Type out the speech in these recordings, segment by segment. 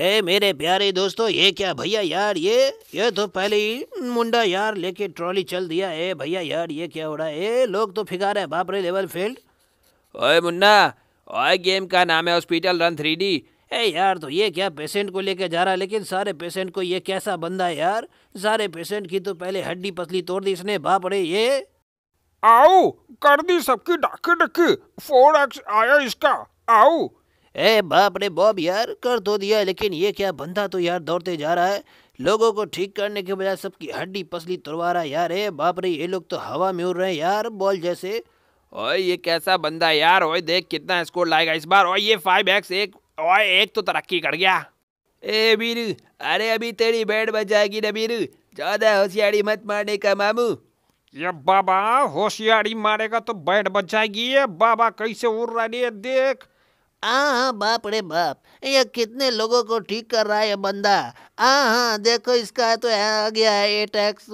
ए मेरे प्यारे दोस्तों ये क्या भैया यार ये ये तो पहले ही मुंडा यार लेके ट्रॉली चल दिया ए भैया यार ये क्या हो रहा है ए लोग तो फिगा रहे हैं बाप रे लेवल फील्ड ओए मुन्ना ओए गेम का नाम है हॉस्पिटल रन थ्री डी ए यार तो ये क्या पेशेंट को लेके जा रहा है लेकिन सारे पेशेंट को ये कैसा बंदा है यार सारे पेशेंट की तो पहले हड्डी पतली तोड़ दी इसने बाप रे ये आओ कर दी सबकी डाके डकी फोर एक्स आया इसका आओ ए बाप रे बॉब यार कर तो दिया लेकिन ये क्या बंदा तो यार दौड़ते जा रहा है लोगों को ठीक करने के बजाय सबकी हड्डी पसली तुड़वा रहा यार ए बाप रे ये लोग तो हवा में उड़ रहे हैं यार बॉल जैसे ओए ये कैसा बंदा यार ओए देख कितना स्कोर लाएगा इस बार ओए ये फाइव एक्स एक ओए एक तो तरक्की कर गया ए बीर अरे अभी तेरी बैट बच जाएगी ना बीरू ज्यादा होशियारी मत मारने का मामू ये बाबा होशियारी मारेगा तो बैट बच जाएगी ये बाबा कैसे उड़ रहा है देख हाँ बाप रे बाप ये कितने लोगों को ठीक कर रहा है ये बंदा हाँ हाँ देखो इसका तो आ गया है ये टैक्स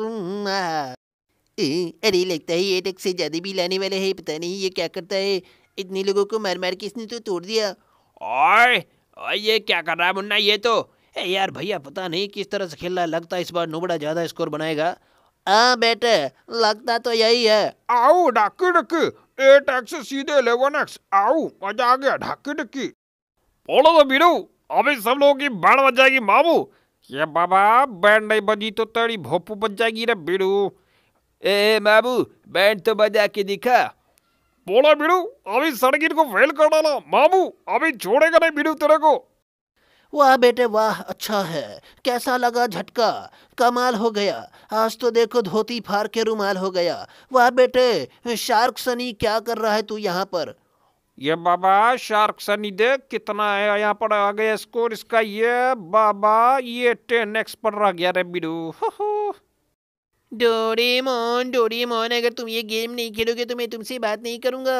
अरे लगता है ये टैक्स से ज़्यादा भी लाने वाले है पता नहीं ये क्या करता है इतने लोगों को मार मार के इसने तो तोड़ दिया और, ये क्या कर रहा है मुन्ना ये तो ए यार भैया पता नहीं किस तरह से खेल रहा है लगता है इस बार नोबड़ा ज़्यादा स्कोर बनाएगा हाँ बेटे लगता तो यही है आओ डाकू डाकू एट एक्स सीधे इलेवन एक्स आओ मजा आ गया ढाकी ढक्की बोलो तो बीरू अभी सब लोगों की बैंड बज जाएगी मामू ये बाबा बैंड नहीं बजी तो तेरी भोपू बज जाएगी रे बीरू ए मामू बैंड तो बजा के दिखा बोला बीरू अभी सड़गीर को फेल कर डाला मामू अभी छोड़ेगा नहीं बीरू तेरे को वाह बेटे वाह अच्छा है कैसा लगा झटका कमाल हो गया आज तो देखो धोती फार के रुमाल हो गया वाह बेटे शार्क सनी क्या कर रहा है तू यहाँ पर ये बाबा शार्क सनी देख कितना है यहाँ पर आ गया स्कोर इसका ये बाबा ये टेन एक्स पर रह गया रे बिडू डोरेमोन डोरेमोन अगर तुम ये गेम नहीं खेलोगे तो मैं तुमसे बात नहीं करूँगा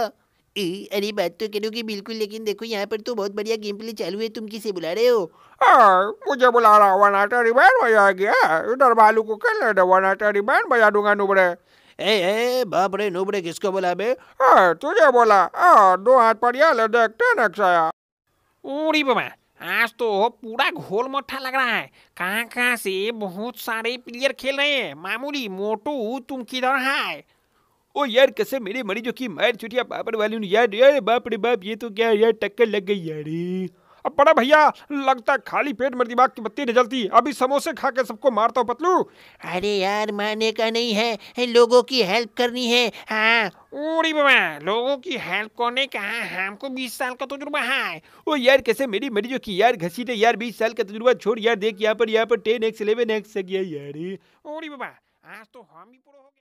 ए, अरे बात तो करोगे बिल्कुल लेकिन देखो यहाँ पर तो बहुत बढ़िया गेम प्ले चालू है तुम किसे बुला रहे हो आ, मुझे बुला रहा वन आटा रिबैन बजा गया इधर भालू को कर लेना वन आटा रिबैन बजा दूंगा नुबड़े ए ए बाप रे नुबड़े किसको बोला बे आ, तुझे बोला आ, दो हाथ पर या ले देखते टनक उड़ी बमा आज तो पूरा घोल मट्ठा लग रहा है कहाँ कहाँ से बहुत सारे प्लेयर खेल रहे हैं मामूली मोटू तुम किधर है ओ यार कसम मेरे मरीजों की मार छुटिया पापड़ वाली हूँ यार यार बाप रे बाप ये तो क्या यार टक्कर लग गई यार अब बड़ा भैया लगता खाली पेट मर दिमाग की बत्ती नहीं जलती अभी समोसे खा के सबको मारता हूँ पतलू अरे यार मारने का नहीं है लोगों की हेल्प करनी है हाँ ओरी बाबा लोगों की हेल्प करने कहा हमको बीस साल का तजुर्बा है ओ यार कैसे मेरी मरीजों की यार घसीटे यार बीस साल का तजुर्बा छोड़ यार देख यहाँ पर यहाँ पर टेन एक्स इलेवन एक्स गया यार ओरी बाबा आज तो हम ही पूरा हो गए